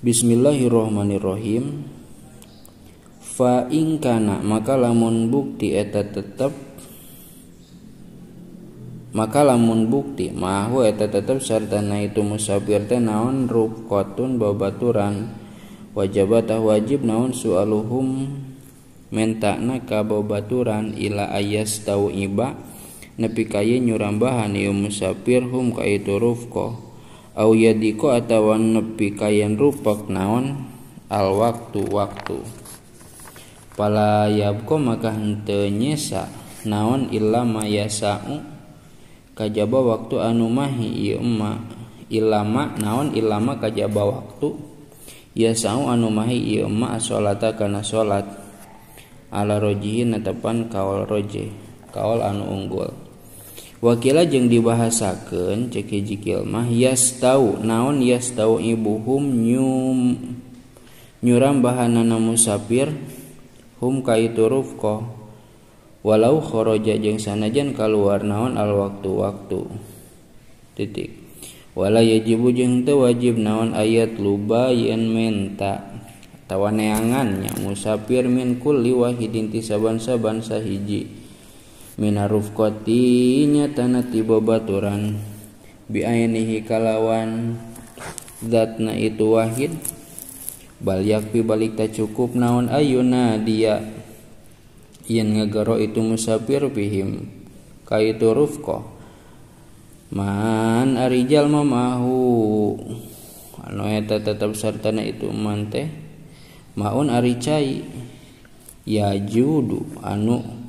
Bismillahirrohmanirrohim fa ingkana maka lamun bukti eta tetep maka lamun bukti mahu eta tetep serta na itu musafir teh naon rukotun babaturan wajabatah wajib naon sualuhum mentakna kababaturan ila ayas tau iba nepi kaya nyurambahan ieu musafir hum ka itu rukoh a yad ko atawan nepi kayan rupok naon alwak-waktu palaybko maka nteyesa naon ilama ya sau kajaba waktu anu mahimak ilama naon ilama kaj jaba waktu ya sau anumahi imak salatkana salat ala rojihin tepan kaol roje kaol anu unggulku Wakila jeng dibahasakan cekijikilmah hias tau naon yas tau ibu humyum nyuran bahan na musafir hum kaiturufko walaukhorojajeng sanajan kal warnaon al waktu-waktu titikwala yajibu jeng te wajib naon ayat luba yen minta tawa neangannya musafir minkulliwahidnti saabansabansa hijji. Minrufkotinya tanah tiba baturan biaya nihhi kalawan zana itu Wahid bayak pibalikita cukup naon Ayuna diaia nge negara itu musafir pihim ka iturufko man aririjjal me mauu aneta tetap sar tanah itu mante mau aririca yajudhu anu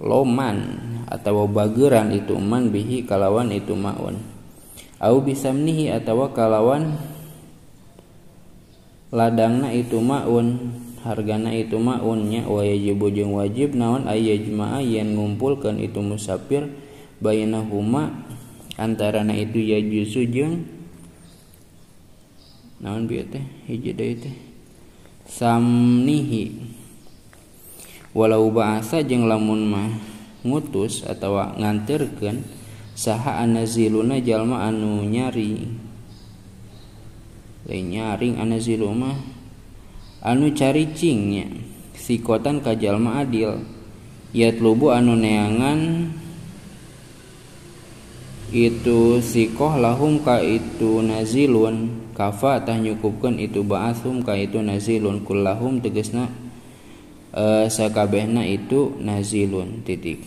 loman atau bageran itu man bihi kalawan itu maun au bisamnihi atau kalawan ladangna itu maun hargana itu maunnya wajibu jeung wajib naon ayajma'a yen ngumpulkan itu musafir bainahuma antarana itu ya jusu jeung naon bieu teh hiji deui teh samnihi walau bahasa jeng lamun mah ngutus atau nganterken saha anaziluna jalma anu nyari lain nyaring anaziluma anu cari cingnya, sikotan kajalma adil lubu anu neangan itu sikoh lahum ka itu nazilun kafa tah nyukupkan itu ba'athum ka itu nazilun kullahum tegesna eh sakabehna itu naun titik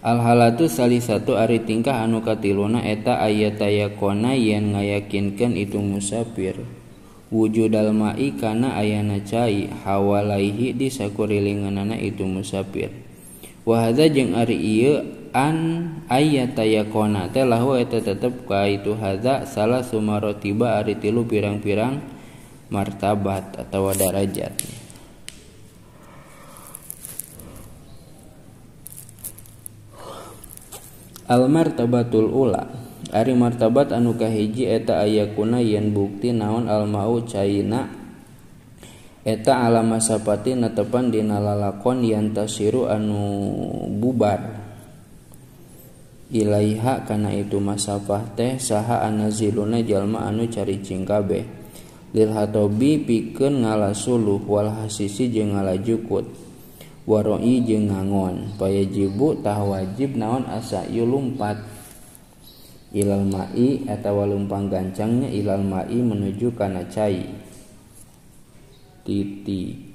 alhalaatu salih satu ari tingkah anu katil lunana eta ayat tay kona yen ngayakinken itu musafir wujud dalma kana ayana ca hawalahi dis sakur rilingan ana itu musafir wahaza jeng ari ye an ayat tay kona te lahu eta tetep ka itu haza salah sumar tiba ari tilu pirang-pirang martaaba atau wadarajat Quran Almarttabatul ula Ari martabat anukahhiji eta ayayak kuna yen bukti naon Alu Chinaina Eeta alam masapati netepan dinalalakon antairu anu bubar giaiha karena itu masah teh saha ziune jalma anu caricinckabeh llhatobi piken ngalauluh wal hasisi je ngalajukut. waroi jeung ngangon payajibu tah wajib naon asa lumpat ilal mai atawa lumpang gancangnya ilal mai menuju kana cai titik